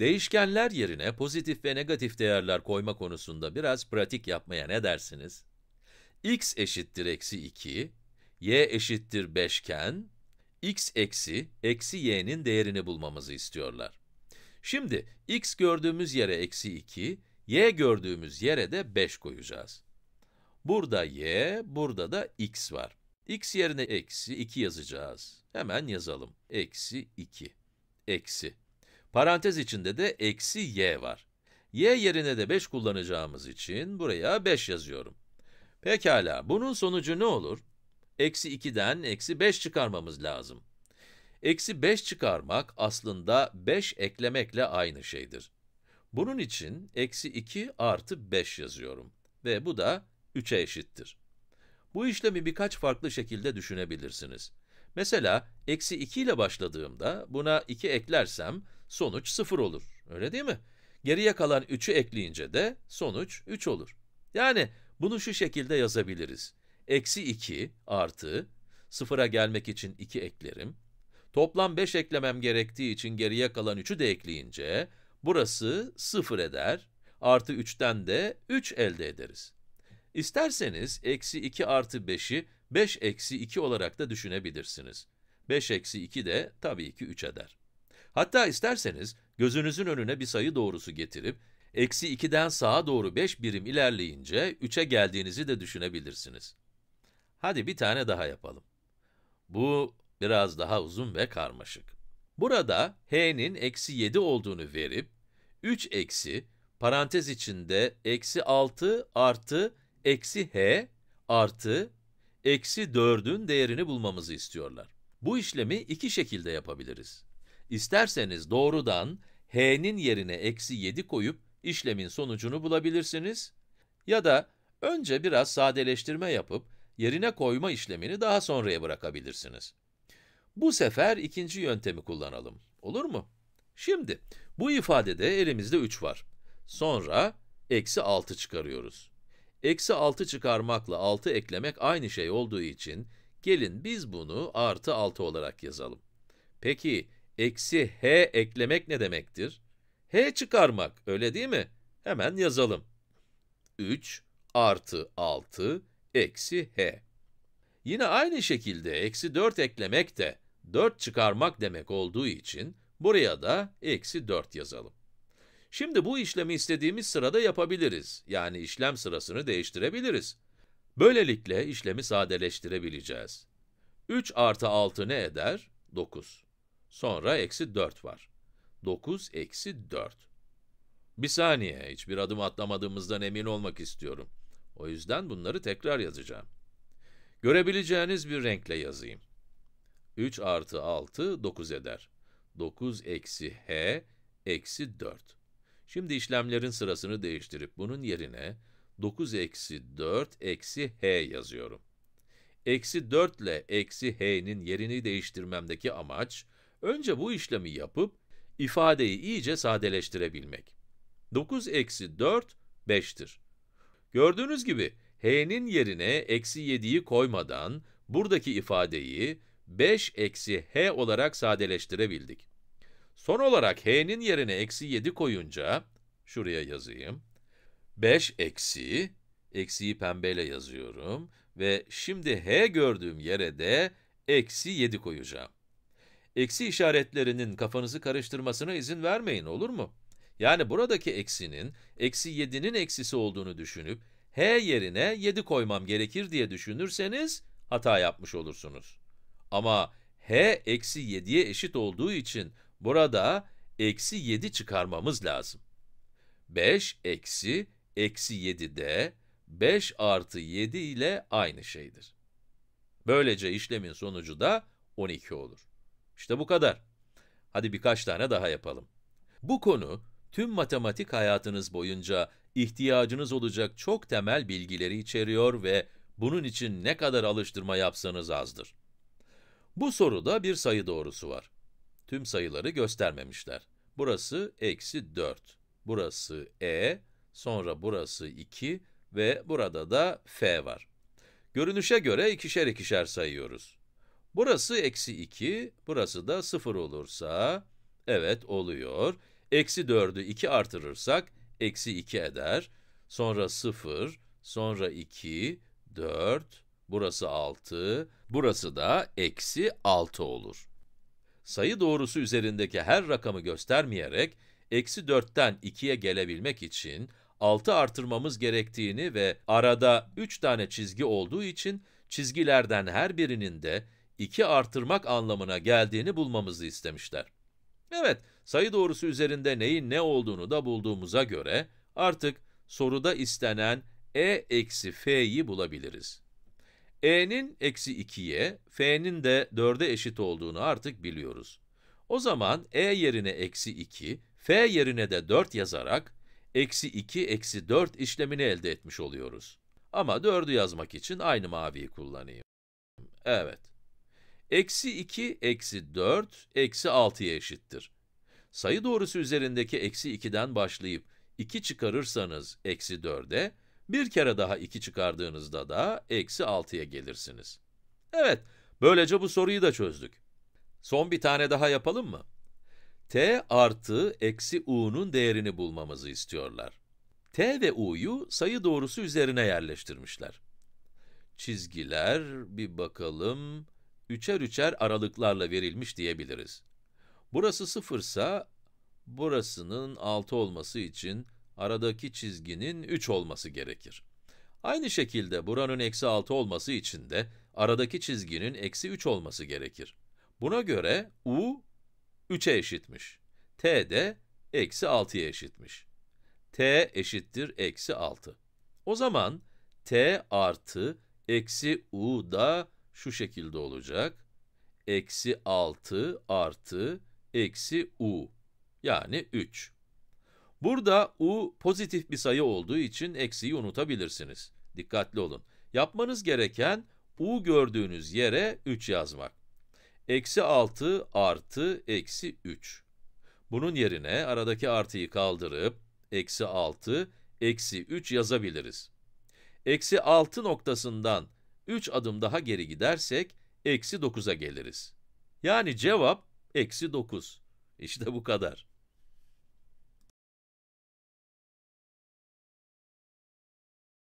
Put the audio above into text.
Değişkenler yerine pozitif ve negatif değerler koyma konusunda biraz pratik yapmaya ne dersiniz? x eşittir eksi 2, y eşittir 5 iken, x eksi, eksi y'nin değerini bulmamızı istiyorlar. Şimdi, x gördüğümüz yere eksi 2, y gördüğümüz yere de 5 koyacağız. Burada y, burada da x var. x yerine eksi 2 yazacağız. Hemen yazalım. Eksi 2, eksi. Parantez içinde de eksi y var. y yerine de 5 kullanacağımız için buraya 5 yazıyorum. Pekala, bunun sonucu ne olur? Eksi 2'den eksi 5 çıkarmamız lazım. Eksi 5 çıkarmak aslında 5 eklemekle aynı şeydir. Bunun için eksi 2 artı 5 yazıyorum ve bu da 3'e eşittir. Bu işlemi birkaç farklı şekilde düşünebilirsiniz. Mesela, eksi 2 ile başladığımda buna 2 eklersem, sonuç 0 olur. Öyle değil mi? Geriye kalan 3'ü ekleyince de sonuç 3 olur. Yani bunu şu şekilde yazabiliriz. Eksi 2 artı, sıfıra gelmek için 2 eklerim. Toplam 5 eklemem gerektiği için geriye kalan 3'ü de ekleyince, burası 0 eder, artı 3'ten de 3 elde ederiz. İsterseniz eksi 2 artı 5'i 5 eksi 2 olarak da düşünebilirsiniz. 5 eksi 2 de tabii ki 3 eder. Hatta isterseniz gözünüzün önüne bir sayı doğrusu getirip, eksi 2'den sağa doğru 5 birim ilerleyince 3'e geldiğinizi de düşünebilirsiniz. Hadi bir tane daha yapalım. Bu biraz daha uzun ve karmaşık. Burada h'nin eksi 7 olduğunu verip, 3 eksi, parantez içinde eksi 6 artı eksi h artı eksi 4'ün değerini bulmamızı istiyorlar. Bu işlemi iki şekilde yapabiliriz. İsterseniz doğrudan h'nin yerine eksi 7 koyup işlemin sonucunu bulabilirsiniz. Ya da önce biraz sadeleştirme yapıp yerine koyma işlemini daha sonraya bırakabilirsiniz. Bu sefer ikinci yöntemi kullanalım. Olur mu? Şimdi bu ifadede elimizde 3 var. Sonra eksi 6 çıkarıyoruz. Eksi 6 çıkarmakla 6 eklemek aynı şey olduğu için gelin biz bunu artı 6 olarak yazalım. Peki eksi h eklemek ne demektir? h çıkarmak, öyle değil mi? Hemen yazalım. 3 artı 6 eksi h. Yine aynı şekilde eksi 4 eklemek de 4 çıkarmak demek olduğu için buraya da eksi 4 yazalım. Şimdi bu işlemi istediğimiz sırada yapabiliriz. Yani işlem sırasını değiştirebiliriz. Böylelikle işlemi sadeleştirebileceğiz. 3 artı 6 ne eder? 9. Sonra eksi 4 var. 9 eksi 4. Bir saniye, hiçbir adım atlamadığımızdan emin olmak istiyorum. O yüzden bunları tekrar yazacağım. Görebileceğiniz bir renkle yazayım. 3 artı 6, 9 eder. 9 eksi h, eksi 4. Şimdi işlemlerin sırasını değiştirip bunun yerine 9 eksi 4 eksi h yazıyorum. Eksi 4 ile eksi h'nin yerini değiştirmemdeki amaç, Önce bu işlemi yapıp ifadeyi iyice sadeleştirebilmek. 9 eksi 4, 5'tir. Gördüğünüz gibi h'nin yerine eksi 7'yi koymadan buradaki ifadeyi 5 eksi h olarak sadeleştirebildik. Son olarak h'nin yerine eksi 7 koyunca, şuraya yazayım, 5 eksi, eksiyi pembeyle yazıyorum ve şimdi h gördüğüm yere de eksi 7 koyacağım eksi işaretlerinin kafanızı karıştırmasına izin vermeyin olur mu? Yani buradaki eksinin, eksi 7'nin eksisi olduğunu düşünüp, h yerine 7 koymam gerekir diye düşünürseniz hata yapmış olursunuz. Ama h eksi 7'ye eşit olduğu için burada eksi 7 çıkarmamız lazım. 5 eksi eksi 7 de 5 artı 7 ile aynı şeydir. Böylece işlemin sonucu da 12 olur. İşte bu kadar. Hadi birkaç tane daha yapalım. Bu konu, tüm matematik hayatınız boyunca ihtiyacınız olacak çok temel bilgileri içeriyor ve bunun için ne kadar alıştırma yapsanız azdır. Bu soruda bir sayı doğrusu var. Tüm sayıları göstermemişler. Burası eksi 4, burası e, sonra burası 2 ve burada da f var. Görünüşe göre ikişer ikişer sayıyoruz. Burası eksi 2, burası da 0 olursa, evet oluyor. Eksi 4'ü 2 artırırsak, eksi 2 eder. Sonra 0, sonra 2, 4, burası 6, burası da eksi 6 olur. Sayı doğrusu üzerindeki her rakamı göstermeyerek, eksi 4'ten 2'ye gelebilmek için 6 artırmamız gerektiğini ve arada 3 tane çizgi olduğu için, çizgilerden her birinin de 2 artırmak anlamına geldiğini bulmamızı istemişler. Evet, sayı doğrusu üzerinde neyin ne olduğunu da bulduğumuza göre artık soruda istenen e eksi f'yi bulabiliriz. e'nin eksi 2'ye, f'nin de 4'e eşit olduğunu artık biliyoruz. O zaman e yerine eksi 2, f yerine de 4 yazarak eksi 2 eksi 4 işlemini elde etmiş oluyoruz. Ama 4'ü yazmak için aynı maviyi kullanayım. Evet. Eksi 2 eksi 4 eksi 6'ya eşittir. Sayı doğrusu üzerindeki eksi 2'den başlayıp 2 çıkarırsanız eksi 4'e, bir kere daha 2 çıkardığınızda da eksi 6'ya gelirsiniz. Evet, böylece bu soruyu da çözdük. Son bir tane daha yapalım mı? t artı eksi u'nun değerini bulmamızı istiyorlar. t ve u'yu sayı doğrusu üzerine yerleştirmişler. Çizgiler, bir bakalım üçer üçer aralıklarla verilmiş diyebiliriz. Burası sıfırsa, burasının 6 olması için aradaki çizginin 3 olması gerekir. Aynı şekilde buranın eksi 6 olması için de aradaki çizginin eksi 3 olması gerekir. Buna göre u 3'e eşitmiş. t de eksi 6'ya eşitmiş. t eşittir eksi 6. O zaman t artı eksi u da şu şekilde olacak. Eksi 6 artı eksi u yani 3. Burada u pozitif bir sayı olduğu için eksiyi unutabilirsiniz. Dikkatli olun. Yapmanız gereken u gördüğünüz yere 3 yazmak. Eksi 6 artı eksi 3. Bunun yerine aradaki artıyı kaldırıp eksi 6 eksi 3 yazabiliriz. Eksi 6 noktasından 3 adım daha geri gidersek, eksi 9'a geliriz. Yani cevap, eksi 9. İşte bu kadar.